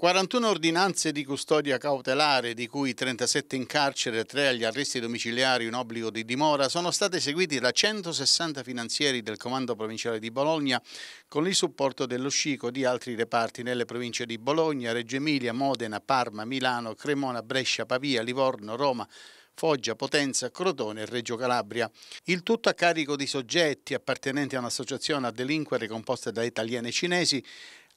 41 ordinanze di custodia cautelare, di cui 37 in carcere, 3 agli arresti domiciliari, un obbligo di dimora, sono state eseguite da 160 finanzieri del Comando Provinciale di Bologna con il supporto dello Scico di altri reparti nelle province di Bologna, Reggio Emilia, Modena, Parma, Milano, Cremona, Brescia, Pavia, Livorno, Roma, Foggia, Potenza, Crotone e Reggio Calabria. Il tutto a carico di soggetti appartenenti a un'associazione a delinquere composta da italiani e cinesi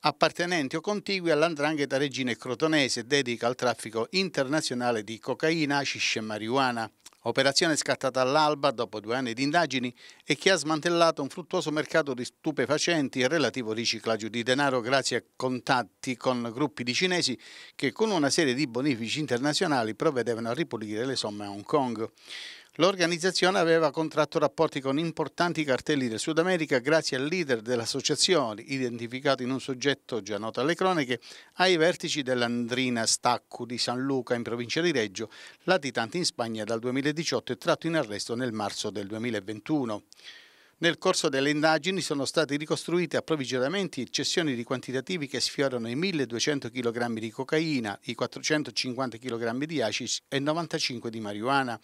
appartenenti o contigui all'andrangheta regina crotonese, dedica al traffico internazionale di cocaina, hashish e marijuana. Operazione scattata all'alba dopo due anni di indagini e che ha smantellato un fruttuoso mercato di stupefacenti e relativo riciclaggio di denaro grazie a contatti con gruppi di cinesi che con una serie di bonifici internazionali provvedevano a ripulire le somme a Hong Kong. L'organizzazione aveva contratto rapporti con importanti cartelli del Sud America grazie al leader dell'associazione, identificato in un soggetto già noto alle cronache, ai vertici dell'Andrina Staccu di San Luca in provincia di Reggio, latitante in Spagna dal 2018 e tratto in arresto nel marzo del 2021. Nel corso delle indagini sono stati ricostruiti approvvigionamenti e cessioni di quantitativi che sfiorano i 1200 kg di cocaina, i 450 kg di acis e 95 di marijuana.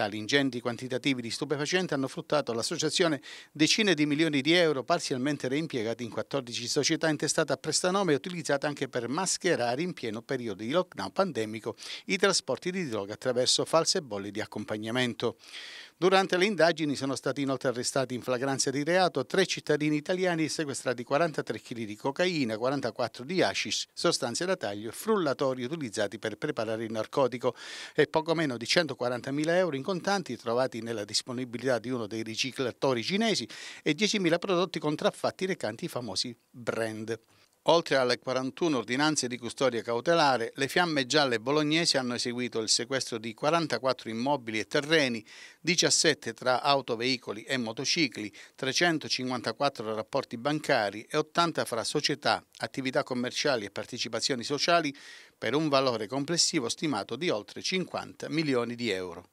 Tali ingenti quantitativi di stupefacenti hanno fruttato all'associazione decine di milioni di euro parzialmente reimpiegati in 14 società intestate a prestanome e utilizzate anche per mascherare in pieno periodo di lockdown pandemico i trasporti di droga attraverso false bolle di accompagnamento. Durante le indagini sono stati inoltre arrestati in flagranza di reato tre cittadini italiani e sequestrati 43 kg di cocaina, 44 di hashish, sostanze da taglio e frullatori utilizzati per preparare il narcotico e poco meno di 140.000 euro in contanti trovati nella disponibilità di uno dei riciclatori cinesi e 10.000 prodotti contraffatti recanti i famosi brand. Oltre alle 41 ordinanze di custodia cautelare, le fiamme gialle bolognesi hanno eseguito il sequestro di 44 immobili e terreni, 17 tra autoveicoli e motocicli, 354 rapporti bancari e 80 fra società, attività commerciali e partecipazioni sociali per un valore complessivo stimato di oltre 50 milioni di euro.